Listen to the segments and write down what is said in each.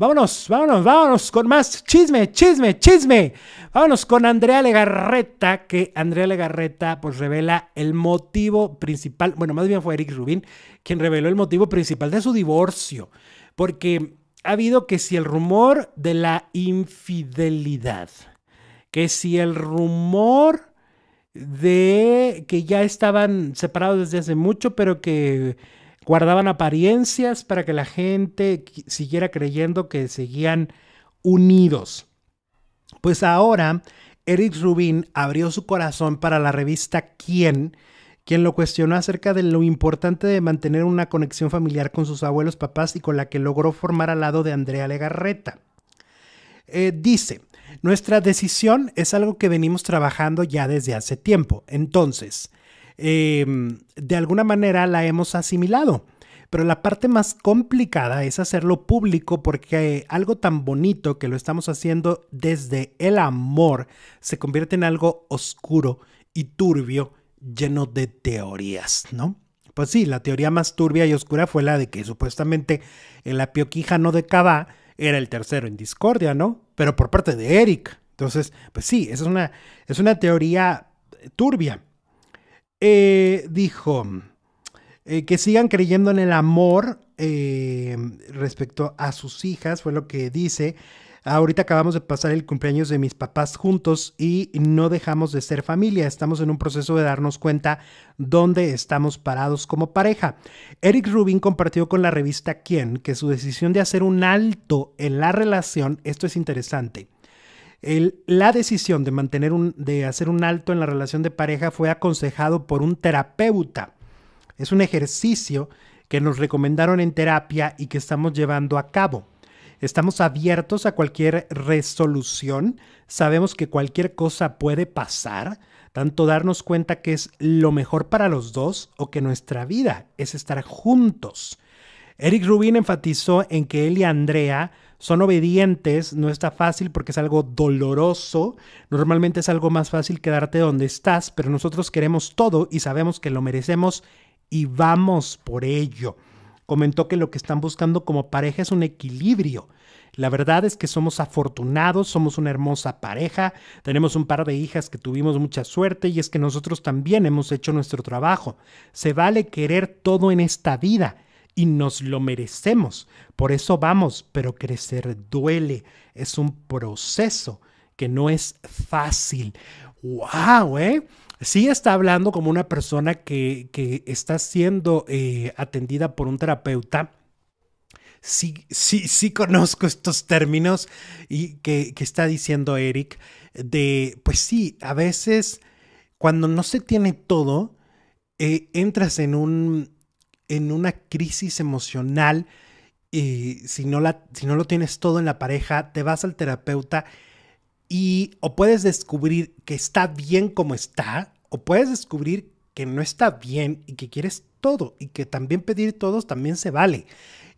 Vámonos, vámonos, vámonos con más chisme, chisme, chisme. Vámonos con Andrea Legarreta, que Andrea Legarreta pues revela el motivo principal, bueno, más bien fue Eric Rubin quien reveló el motivo principal de su divorcio, porque ha habido que si el rumor de la infidelidad, que si el rumor de que ya estaban separados desde hace mucho, pero que guardaban apariencias para que la gente siguiera creyendo que seguían unidos. Pues ahora Eric Rubin abrió su corazón para la revista Quién, quien lo cuestionó acerca de lo importante de mantener una conexión familiar con sus abuelos, papás y con la que logró formar al lado de Andrea Legarreta. Eh, dice, nuestra decisión es algo que venimos trabajando ya desde hace tiempo. Entonces, Em, de alguna manera la hemos asimilado. Pero la parte más complicada es hacerlo público porque algo tan bonito que lo estamos haciendo desde el amor se convierte en algo oscuro y turbio, lleno de teorías, ¿no? Pues sí, la teoría más turbia y oscura fue la de que supuestamente el no de Cabá era el tercero en discordia, ¿no? Pero por parte de Eric. Entonces, pues sí, es una, es una teoría eh, turbia. Eh, dijo eh, que sigan creyendo en el amor eh, respecto a sus hijas, fue lo que dice. Ahorita acabamos de pasar el cumpleaños de mis papás juntos y no dejamos de ser familia. Estamos en un proceso de darnos cuenta dónde estamos parados como pareja. Eric Rubin compartió con la revista Quién que su decisión de hacer un alto en la relación, esto es interesante, la decisión de mantener de hacer un alto en la relación de pareja fue aconsejado por un terapeuta. Es un ejercicio que nos recomendaron en terapia y que estamos llevando a cabo. Estamos abiertos a cualquier resolución. Sabemos que cualquier cosa puede pasar. Tanto darnos cuenta que es lo mejor para los dos o que nuestra vida es estar juntos. Eric Rubin enfatizó en que él y Andrea son obedientes, no está fácil porque es algo doloroso, normalmente es algo más fácil quedarte donde estás, pero nosotros queremos todo y sabemos que lo merecemos y vamos por ello. Comentó que lo que están buscando como pareja es un equilibrio. La verdad es que somos afortunados, somos una hermosa pareja, tenemos un par de hijas que tuvimos mucha suerte y es que nosotros también hemos hecho nuestro trabajo. Se vale querer todo en esta vida y nos lo merecemos. Por eso vamos, pero crecer duele, es un proceso que no es fácil. ¡Wow! ¿eh? Sí está hablando como una persona que, está siendo eh, atendida por un terapeuta. Sí, sí, sí conozco estos términos y que, está diciendo Eric de, pues sí, a veces cuando no se tiene todo, eh, entras en un, en una crisis emocional y si no, la, si no lo tienes todo en la pareja, te vas al terapeuta y o puedes descubrir que está bien como está o puedes descubrir que no está bien y que quieres todo y que también pedir todos también se vale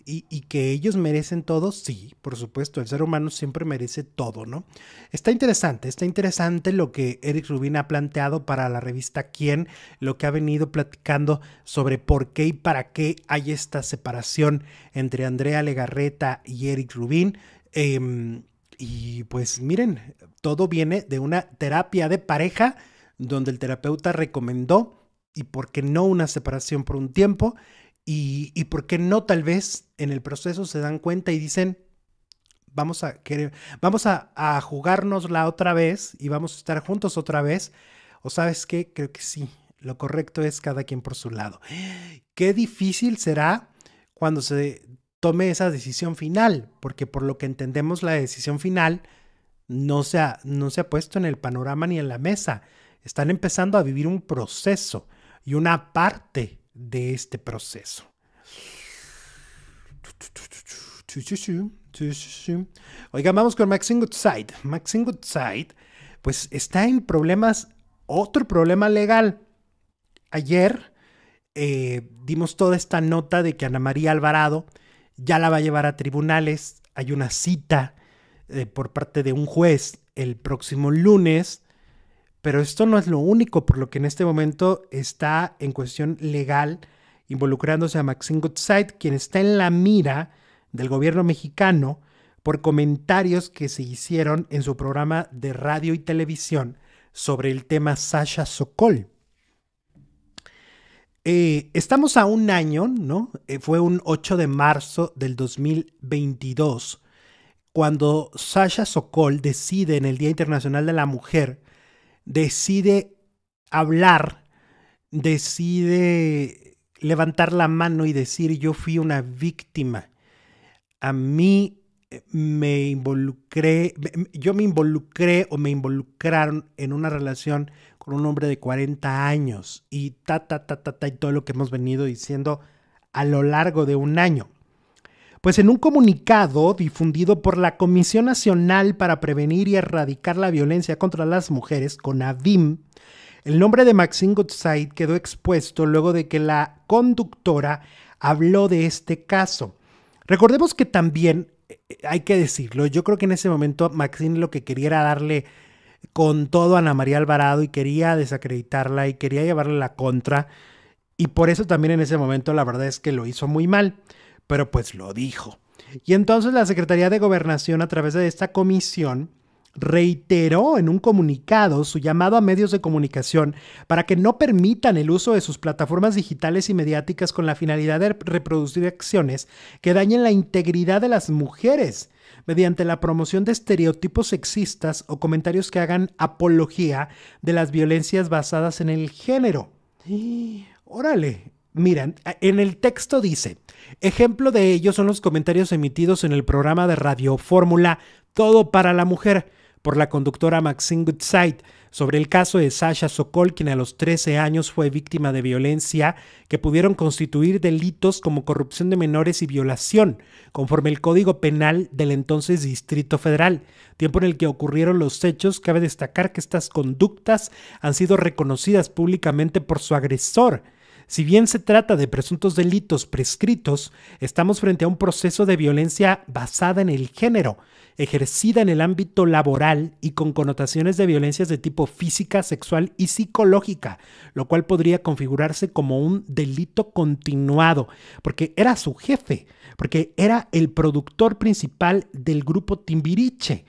y, que ellos merecen todo, sí, por supuesto, el ser humano siempre merece todo, ¿no? Está interesante, está interesante lo que Eric Rubin ha planteado para la revista Quién, lo que ha venido platicando sobre por qué y para qué hay esta separación entre Andrea Legarreta y Eric Rubin. Em, y pues miren, todo viene de una terapia de pareja donde el terapeuta recomendó y por qué no una separación por un tiempo y, por qué no, tal vez en el proceso se dan cuenta y dicen, vamos a, querer, vamos a, a la otra vez y vamos a estar juntos otra vez. O sabes qué, creo que sí, lo correcto es cada quien por su lado. Qué difícil será cuando se tome esa decisión final, porque por lo que entendemos la decisión final no no se ha puesto en el panorama ni en la mesa. Están empezando a vivir un proceso y una parte de este proceso. Oigan, vamos con Maxine Goodside. Maxine Goodside, pues está en problemas, otro problema legal. Ayer eh, dimos toda esta nota de que Ana María Alvarado ya la va a llevar a tribunales. Hay una cita eh, por parte de un juez el próximo lunes pero esto no es lo único por lo que en este momento está en cuestión legal involucrándose a Maxine Goodside, quien está en la mira del gobierno mexicano por comentarios que se hicieron en su programa de radio y televisión sobre el tema Sasha Sokol. Eh, estamos a un año, ¿no? Eh, fue un 8 de marzo del 2022, cuando Sasha Sokol decide en el Día Internacional de la Mujer decide hablar, decide levantar la mano y decir yo fui una víctima. A mí eh, me involucré, yo me involucré o me involucraron en una relación con un hombre de 40 años y ta, ta, ta, ta, ta, y todo lo que hemos venido diciendo a lo largo de un año. Pues en un comunicado difundido por la Comisión Nacional para Prevenir y Erradicar la Violencia contra las Mujeres, con ADIM, el nombre de Maxine Goodside quedó expuesto luego de que la conductora habló de este caso. Recordemos que también, eh, hay que decirlo, yo creo que en ese momento Maxine lo que quería era darle con todo a Ana María Alvarado y quería desacreditarla y quería llevarle la contra. Y por eso también en ese momento la verdad es que lo hizo muy mal pero pues lo dijo. Y entonces la Secretaría de Gobernación, a través de esta comisión, reiteró en un comunicado su llamado a medios de comunicación para que no permitan el uso de sus plataformas digitales y mediáticas con la finalidad de reproducir acciones que dañen la integridad de las mujeres mediante la promoción de estereotipos sexistas o comentarios que hagan apología de las violencias basadas en el género. Y, órale, miran, en el texto dice, Ejemplo de ello son los comentarios emitidos en el programa de radio Fórmula Todo para la Mujer por la conductora Maxine Goodside sobre el caso de Sasha Sokol, quien a los 13 años fue víctima de violencia que pudieron constituir delitos como corrupción de menores y violación, conforme el Código Penal del entonces Distrito Federal. Tiempo en el que ocurrieron los hechos, cabe destacar que estas conductas han sido reconocidas públicamente por su agresor si bien se trata de presuntos delitos prescritos, estamos frente a un proceso de violencia basada en el género, ejercida en el ámbito laboral y con connotaciones de violencias de tipo física, sexual y psicológica, lo cual podría configurarse como un delito continuado, porque era su jefe, porque era el productor principal del grupo Timbiriche.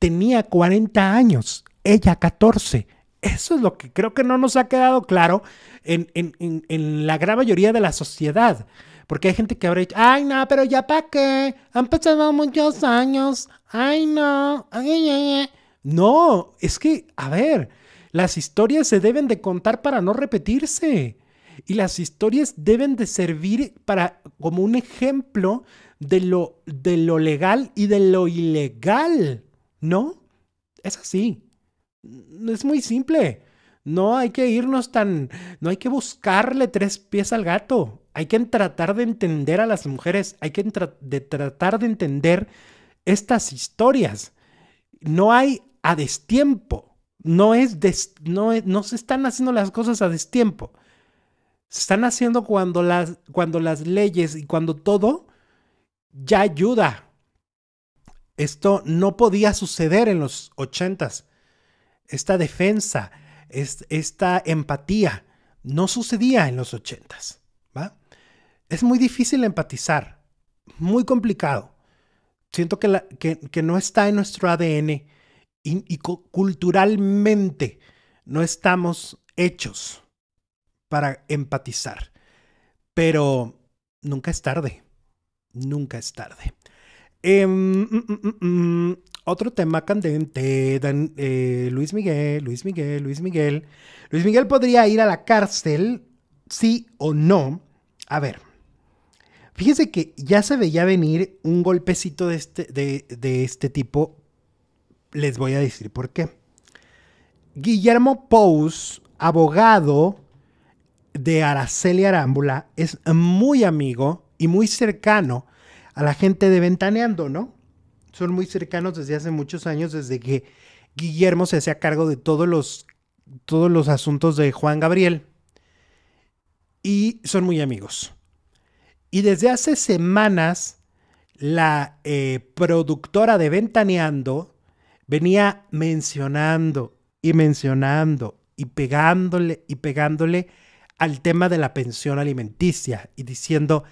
Tenía 40 años, ella 14 eso es lo que creo que no nos ha quedado claro en, la gran mayoría de la sociedad. Porque hay gente que habrá dicho, ay, no, pero ya para qué, han pasado muchos años, ay, no, ay, ay, ay. No, es que, a ver, las historias se deben de contar para no repetirse. Y las historias deben de servir para, como un ejemplo de de lo legal y de lo ilegal, ¿no? Es así es muy simple. No hay que irnos tan, no hay que buscarle tres pies al gato. Hay que tratar de entender a las mujeres, hay que de tratar de entender estas historias. No hay a destiempo, no, es no, es, no se están haciendo las cosas a destiempo. Se están haciendo cuando las, cuando las leyes y cuando todo ya ayuda. Esto no podía suceder en los ochentas esta defensa, esta empatía, no sucedía en los ochentas. Es muy difícil empatizar, muy complicado. Siento que, no está en nuestro ADN y culturalmente no estamos hechos para empatizar. Pero nunca es tarde, nunca es tarde. Em, mm, mm, mm, otro tema candente, eh, Luis Miguel, Luis Miguel, Luis Miguel. Luis Miguel podría ir a la cárcel, sí o no. A ver, fíjese que ya se veía venir un golpecito de este, de, de este tipo. Les voy a decir por qué. Guillermo Pous, abogado de Araceli Arámbula, es muy amigo y muy cercano a la gente de Ventaneando, ¿no? Son muy cercanos desde hace muchos años, desde que Guillermo se hacía cargo de todos los, todos los asuntos de Juan Gabriel. Y son muy amigos. Y desde hace semanas, la eh, productora de Ventaneando venía mencionando y mencionando y pegándole y pegándole al tema de la pensión alimenticia y diciendo,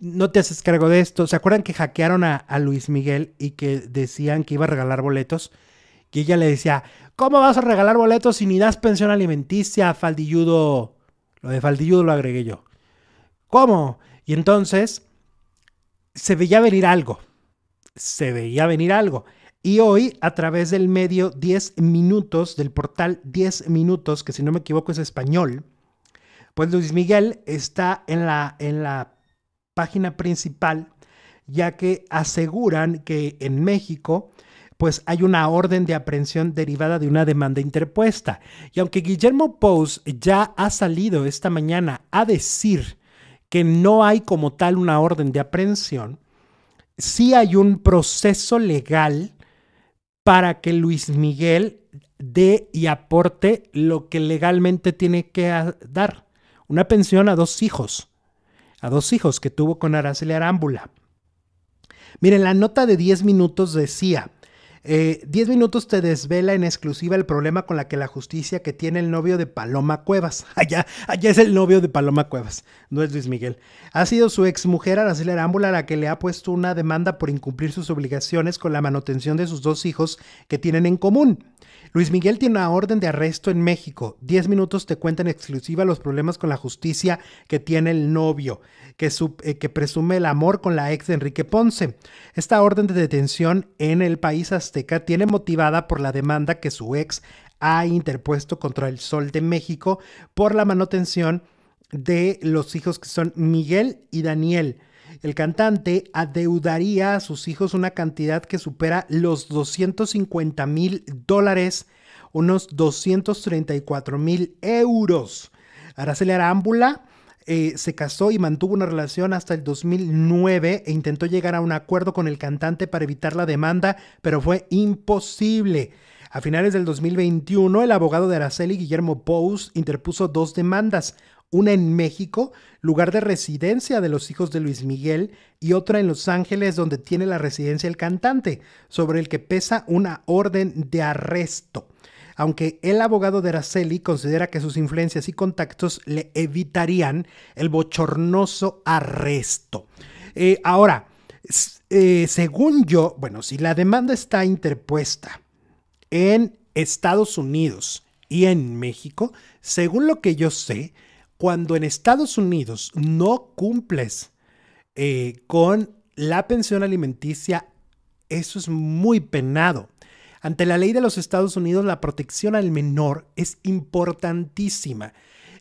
no te haces cargo de esto. ¿Se acuerdan que hackearon a, Luis Miguel y que decían que iba a regalar boletos? Y ella le decía, ¿cómo vas a regalar boletos si ni das pensión alimenticia, faldilludo? Lo de faldilludo lo agregué yo. ¿Cómo? Y entonces se veía venir algo. Se veía venir algo. Y hoy, a través del medio 10 minutos, del portal 10 minutos, que si no me equivoco es español, pues Luis Miguel está en la, en la página principal, ya que aseguran que en México pues hay una orden de aprehensión derivada de una demanda interpuesta. Y aunque Guillermo Pous ya ha salido esta mañana a decir que no hay como tal una orden de aprehensión, sí hay un proceso legal para que Luis Miguel dé y aporte lo que legalmente tiene que dar, una pensión a dos hijos a dos hijos que tuvo con Araceli Arámbula. Miren, la nota de 10 minutos decía, eh, Diez minutos te desvela en exclusiva el problema con la que la justicia que tiene el novio de Paloma Cuevas. Allá, allá es el novio de Paloma Cuevas, no es Luis Miguel. Ha sido su exmujer Araceli Arámbula la que le ha puesto una demanda por incumplir sus obligaciones con la manutención de sus dos hijos que tienen en común. Luis Miguel tiene una orden de arresto en México. Diez minutos te cuenta en exclusiva los problemas con la justicia que tiene el novio, que, eh, que presume el amor con la ex de Enrique Ponce. Esta orden de detención en el país hasta Azteca tiene motivada por la demanda que su ex ha interpuesto contra el Sol de México por la manutención de los hijos que son Miguel y Daniel. El cantante adeudaría a sus hijos una cantidad que supera los 250 mil dólares, unos 234 mil euros. hará ámbula. Eh, se casó y mantuvo una relación hasta el 2009 e intentó llegar a un acuerdo con el cantante para evitar la demanda, pero fue imposible. A finales del 2021, el abogado de Araceli, Guillermo Pous, interpuso dos demandas, una en México, lugar de residencia de los hijos de Luis Miguel, y otra en Los Ángeles, donde tiene la residencia el cantante, sobre el que pesa una orden de arresto aunque el abogado de Araceli considera que sus influencias y contactos le evitarían el bochornoso arresto. Eh, ahora, eh, según yo, bueno, si la demanda está interpuesta en Estados Unidos y en México, según lo que yo sé, cuando en Estados Unidos no cumples eh, con la pensión alimenticia, eso es muy penado. Ante la ley de los Estados Unidos, la protección al menor es importantísima.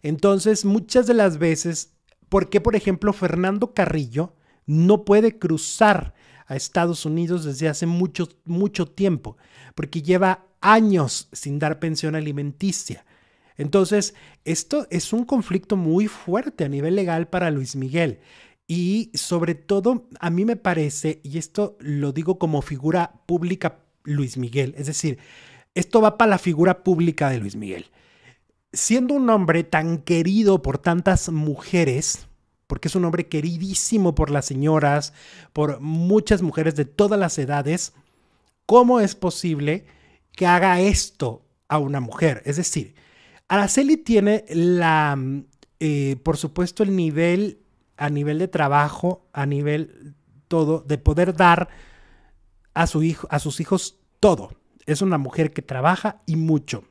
Entonces, muchas de las veces, ¿por qué, por ejemplo, Fernando Carrillo no puede cruzar a Estados Unidos desde hace mucho, mucho tiempo? Porque lleva años sin dar pensión alimenticia. Entonces, esto es un conflicto muy fuerte a nivel legal para Luis Miguel. Y sobre todo, a mí me parece, y esto lo digo como figura pública Luis Miguel. Es decir, esto va para la figura pública de Luis Miguel. Siendo un hombre tan querido por tantas mujeres, porque es un hombre queridísimo por las señoras, por muchas mujeres de todas las edades, ¿cómo es posible que haga esto a una mujer? Es decir, Araceli tiene la, eh, por supuesto, el nivel, a nivel de trabajo, a nivel todo, de poder dar a, su hijo, a sus hijos todo. Es una mujer que trabaja y mucho.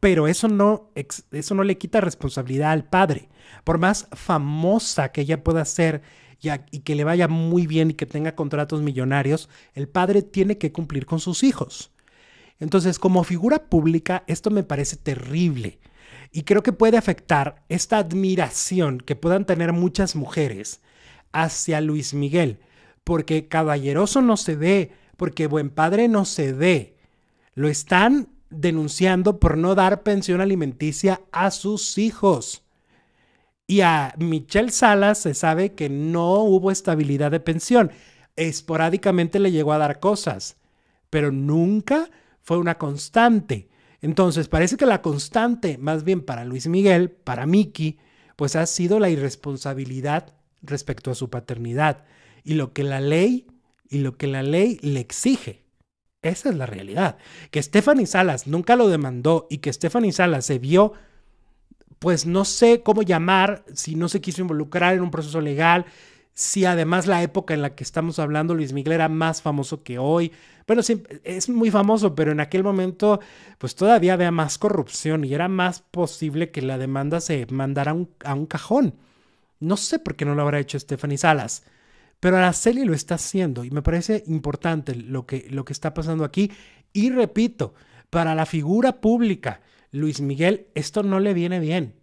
Pero eso no, eso no le quita responsabilidad al padre. Por más famosa que ella pueda ser y, y que le vaya muy bien y que tenga contratos millonarios, el padre tiene que cumplir con sus hijos. Entonces, como figura pública, esto me parece terrible y creo que puede afectar esta admiración que puedan tener muchas mujeres hacia Luis Miguel, porque caballeroso no se ve, porque buen padre no se dé. Lo están denunciando por no dar pensión alimenticia a sus hijos. Y a Michelle Salas se sabe que no hubo estabilidad de pensión. Esporádicamente le llegó a dar cosas, pero nunca fue una constante. Entonces, parece que la constante, más bien para Luis Miguel, para Miki, pues ha sido la irresponsabilidad respecto a su paternidad. Y lo que la ley y lo que la ley le exige. Esa es la realidad. Que Stephanie Salas nunca lo demandó y que Stephanie Salas se vio, pues no sé cómo llamar, si no se quiso involucrar en un proceso legal, si además la época en la que estamos hablando, Luis Miguel era más famoso que hoy. Bueno, es muy famoso, pero en aquel momento, pues todavía había más corrupción y era más posible que la demanda se mandara a un cajón. No sé por qué no lo habrá hecho Stephanie Salas. Pero Araceli lo está haciendo y me parece importante lo que, lo que está pasando aquí. Y repito, para la figura pública, Luis Miguel, esto no le viene bien.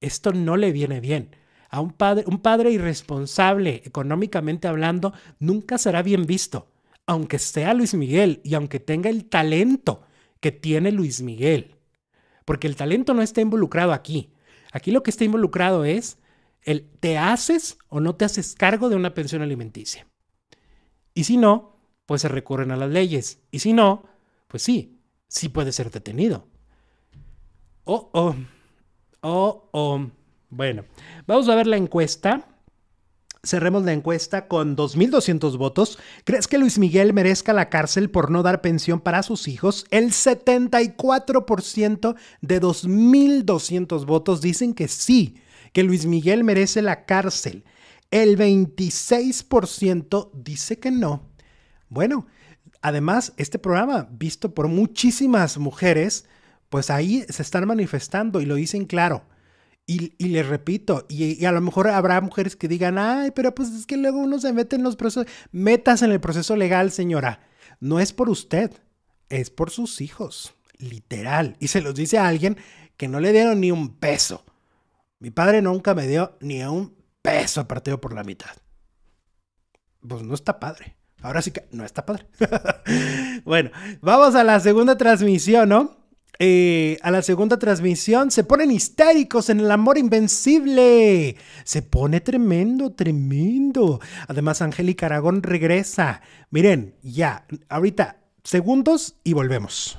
Esto no le viene bien. A un padre, un padre irresponsable, económicamente hablando, nunca será bien visto, aunque sea Luis Miguel y aunque tenga el talento que tiene Luis Miguel. Porque el talento no está involucrado aquí. Aquí lo que está involucrado es el te haces o no te haces cargo de una pensión alimenticia. Y si no, pues se recurren a las leyes. Y si no, pues sí, sí puede ser detenido. Oh, oh, oh, oh. Bueno, vamos a ver la encuesta. Cerremos la encuesta con 2.200 votos. ¿Crees que Luis Miguel merezca la cárcel por no dar pensión para sus hijos? El 74% de 2.200 votos dicen que sí que Luis Miguel merece la cárcel. El 26% dice que no. Bueno, además, este programa, visto por muchísimas mujeres, pues ahí se están manifestando y lo dicen claro. Y, y les repito, y, y, a lo mejor habrá mujeres que digan, ay, pero pues es que luego uno se mete en los procesos. Metas en el proceso legal, señora. No es por usted, es por sus hijos, literal. Y se los dice a alguien que no le dieron ni un peso. Mi padre nunca me dio ni un peso partido por la mitad. Pues no está padre. Ahora sí que no está padre. bueno, vamos a la segunda transmisión, ¿no? Eh, a la segunda transmisión se ponen histéricos en el amor invencible. Se pone tremendo, tremendo. Además, Angélica Aragón regresa. Miren, ya, ahorita, segundos y volvemos.